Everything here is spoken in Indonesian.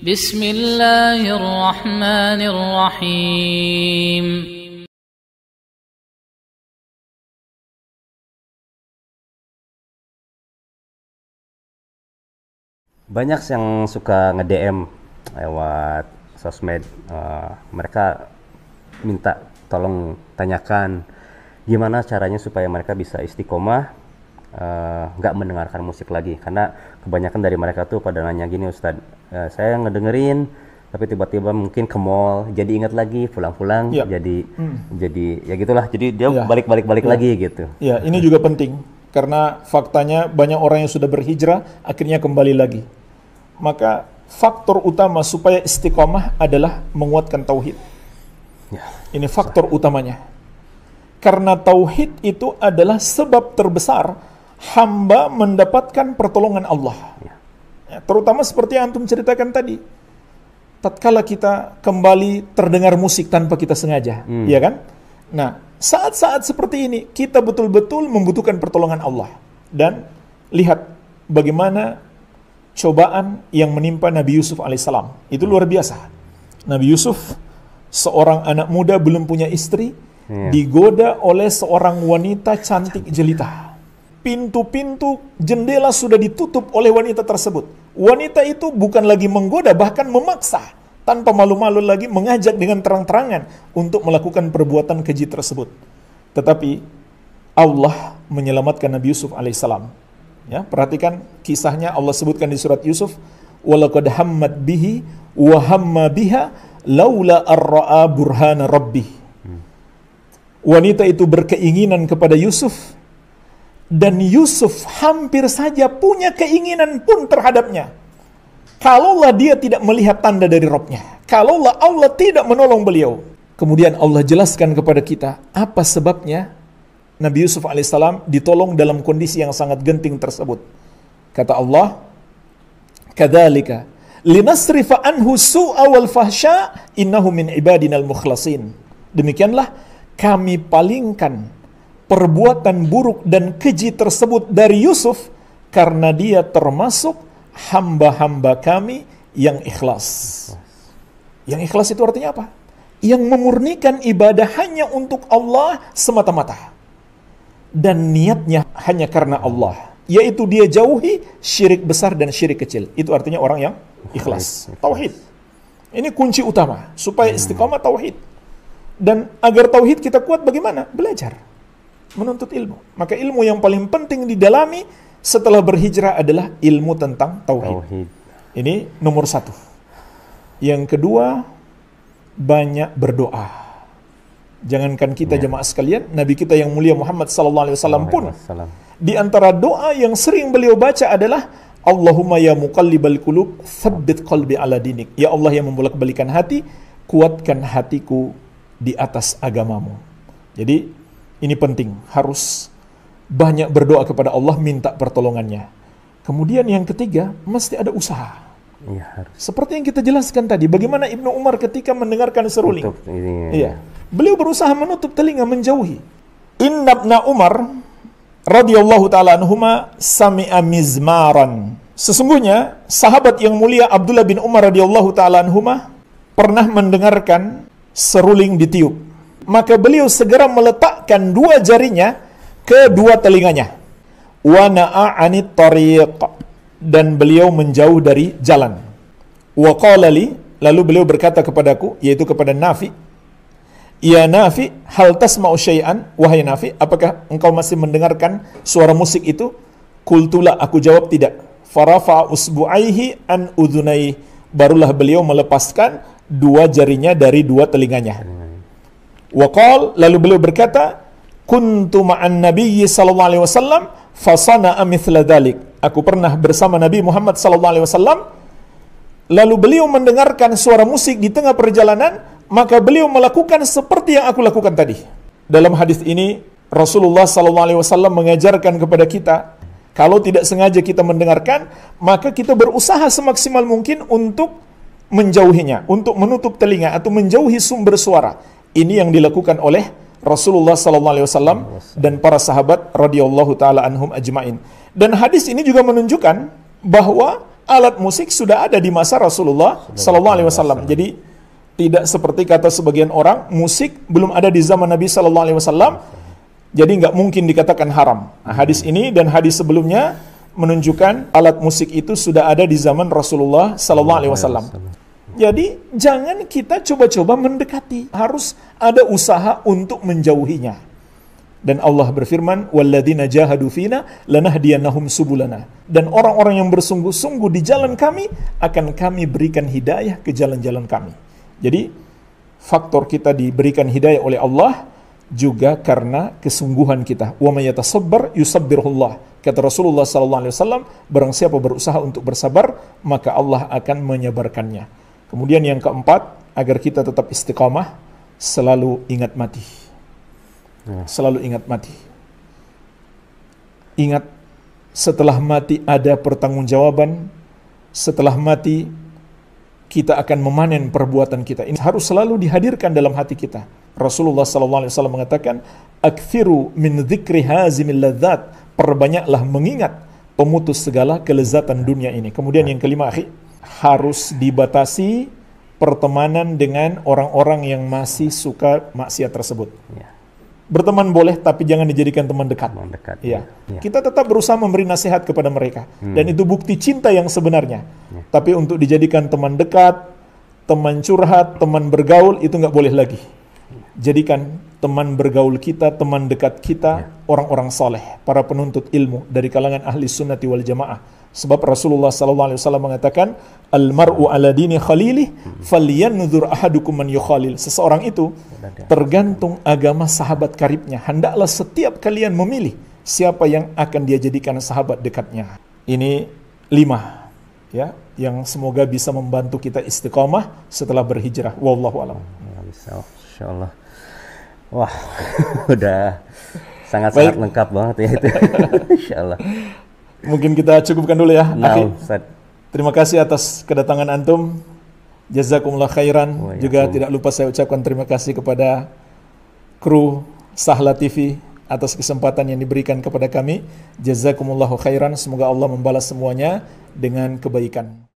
بسم الله الرحمن الرحيم banyak yang suka ngedm lewat sosmed uh, mereka minta tolong tanyakan gimana caranya supaya mereka bisa istiqomah Eh, nggak uh, mendengarkan musik lagi karena kebanyakan dari mereka tuh pada nanya gini ustad uh, saya ngedengerin tapi tiba-tiba mungkin ke mall jadi ingat lagi pulang-pulang ya. jadi hmm. jadi ya gitulah jadi dia iya. balik-balik ya. balik ya. lagi gitu ya ini juga penting karena faktanya banyak orang yang sudah berhijrah akhirnya kembali lagi maka faktor utama supaya istiqomah adalah menguatkan tauhid ya. ini faktor utamanya karena tauhid itu adalah sebab terbesar hamba mendapatkan pertolongan Allah. Ya. ya, terutama seperti yang antum ceritakan tadi. Tatkala kita kembali terdengar musik tanpa kita sengaja, hmm. ya kan? Nah, saat-saat seperti ini kita betul-betul membutuhkan pertolongan Allah. Dan lihat bagaimana cobaan yang menimpa Nabi Yusuf alaihissalam. Itu luar biasa. Nabi Yusuf seorang anak muda belum punya istri ya. digoda oleh seorang wanita cantik jelita pintu-pintu jendela sudah ditutup oleh wanita tersebut. Wanita itu bukan lagi menggoda, bahkan memaksa tanpa malu-malu lagi mengajak dengan terang-terangan untuk melakukan perbuatan keji tersebut. Tetapi Allah menyelamatkan Nabi Yusuf alaihissalam. Ya, perhatikan kisahnya Allah sebutkan di surat Yusuf, "Walaqad hammat bihi wa hamma biha laula arra'a burhana rabbih." Hmm. Wanita itu berkeinginan kepada Yusuf dan Yusuf hampir saja punya keinginan pun terhadapnya. Kalaulah dia tidak melihat tanda dari robnya. Kalaulah Allah tidak menolong beliau. Kemudian Allah jelaskan kepada kita apa sebabnya Nabi Yusuf alaihissalam ditolong dalam kondisi yang sangat genting tersebut. Kata Allah, Kadalika, linasrifa anhu su'a wal fahsya innahu min ibadinal mukhlasin. Demikianlah kami palingkan perbuatan buruk dan keji tersebut dari Yusuf karena dia termasuk hamba-hamba kami yang ikhlas. Yang ikhlas itu artinya apa? Yang memurnikan ibadah hanya untuk Allah semata-mata. Dan niatnya hanya karena Allah. Yaitu dia jauhi syirik besar dan syirik kecil. Itu artinya orang yang ikhlas. Tauhid. Ini kunci utama. Supaya hmm. istiqamah tauhid. Dan agar tauhid kita kuat bagaimana? Belajar menuntut ilmu. Maka ilmu yang paling penting didalami setelah berhijrah adalah ilmu tentang tauhid. tauhid. Ini nomor satu. Yang kedua, banyak berdoa. Jangankan kita ya. jemaah sekalian, Nabi kita yang mulia Muhammad sallallahu alaihi wasallam pun di antara doa yang sering beliau baca adalah Allahumma ya muqallibal qulub tsabbit qalbi ala dinik. Ya Allah yang membolak-balikan hati, kuatkan hatiku di atas agamamu. Jadi ini penting, harus banyak berdoa kepada Allah minta pertolongannya. Kemudian yang ketiga, mesti ada usaha. Ya, harus. Seperti yang kita jelaskan tadi, bagaimana Ibnu Umar ketika mendengarkan seruling. Tutup, ini, iya. iya. Beliau berusaha menutup telinga, menjauhi. Innabna Umar radhiyallahu taala anhuma sami'a mizmaran. Sesungguhnya sahabat yang mulia Abdullah bin Umar radhiyallahu taala anhuma pernah mendengarkan seruling ditiup. Maka beliau segera meletak mengikatkan dua jarinya ke dua telinganya. Wa na'a Dan beliau menjauh dari jalan. Wa lalu beliau berkata kepadaku, yaitu kepada Nafi, Ya Nafi, hal tasma'u syai'an, wahai Nafi, apakah engkau masih mendengarkan suara musik itu? Kultula, aku jawab tidak. Farafa usbu'aihi an udhunaih. Barulah beliau melepaskan dua jarinya dari dua telinganya. Waqal lalu beliau berkata, "Kuntu ma'an Nabi sallallahu alaihi wasallam fasa'na mithla dhalik." Aku pernah bersama Nabi Muhammad sallallahu alaihi wasallam lalu beliau mendengarkan suara musik di tengah perjalanan, maka beliau melakukan seperti yang aku lakukan tadi. Dalam hadis ini Rasulullah sallallahu alaihi wasallam mengajarkan kepada kita kalau tidak sengaja kita mendengarkan, maka kita berusaha semaksimal mungkin untuk menjauhinya, untuk menutup telinga atau menjauhi sumber suara ini yang dilakukan oleh Rasulullah SAW dan para sahabat radhiyallahu taala anhum ajmain. Dan hadis ini juga menunjukkan bahwa alat musik sudah ada di masa Rasulullah SAW. Jadi tidak seperti kata sebagian orang, musik belum ada di zaman Nabi SAW. Jadi nggak mungkin dikatakan haram. Nah, hadis hmm. ini dan hadis sebelumnya menunjukkan alat musik itu sudah ada di zaman Rasulullah SAW. Jadi jangan kita coba-coba mendekati. Harus ada usaha untuk menjauhinya. Dan Allah berfirman, وَالَّذِينَ جَاهَدُوا fina لَنَهْدِيَنَّهُمْ subulana." Dan orang-orang yang bersungguh-sungguh di jalan kami akan kami berikan hidayah ke jalan-jalan kami. Jadi faktor kita diberikan hidayah oleh Allah juga karena kesungguhan kita. Wa يَتَصَبَّرْ yatasabbar اللَّهِ Kata Rasulullah SAW, barang siapa berusaha untuk bersabar, maka Allah akan menyabarkannya. Kemudian yang keempat, agar kita tetap istiqamah, selalu ingat mati. Ya. Selalu ingat mati. Ingat setelah mati ada pertanggungjawaban, setelah mati kita akan memanen perbuatan kita. Ini harus selalu dihadirkan dalam hati kita. Rasulullah SAW mengatakan, Akfiru min dzikri hazimil ladzat." Perbanyaklah mengingat pemutus segala kelezatan dunia ini. Kemudian ya. yang kelima, akhir harus dibatasi pertemanan dengan orang-orang yang masih suka maksiat tersebut. Ya. Berteman boleh, tapi jangan dijadikan teman dekat. Teman dekat. Ya. ya. Ya. Kita tetap berusaha memberi nasihat kepada mereka, hmm. dan itu bukti cinta yang sebenarnya. Ya. Tapi untuk dijadikan teman dekat, teman curhat, teman bergaul itu nggak boleh lagi. Jadikan teman bergaul kita, teman dekat kita, ya. orang-orang ya. soleh, para penuntut ilmu dari kalangan ahli sunnati wal jamaah Sebab Rasulullah sallallahu alaihi wasallam mengatakan, "Al-mar'u ala dini khalilih falyanzur ahadukum man yukhalil." Seseorang itu tergantung agama sahabat karibnya. Hendaklah setiap kalian memilih siapa yang akan dia jadikan sahabat dekatnya. Ini lima ya yang semoga bisa membantu kita istiqomah setelah berhijrah. Wallahu alam. Insyaallah. Wah, udah sangat-sangat lengkap banget ya itu. Insyaallah mungkin kita cukupkan dulu ya. Nah, Ustaz. Terima kasih atas kedatangan antum. Jazakumullah khairan. Oh, Juga tidak lupa saya ucapkan terima kasih kepada kru Sahla TV atas kesempatan yang diberikan kepada kami. Jazakumullah khairan. Semoga Allah membalas semuanya dengan kebaikan.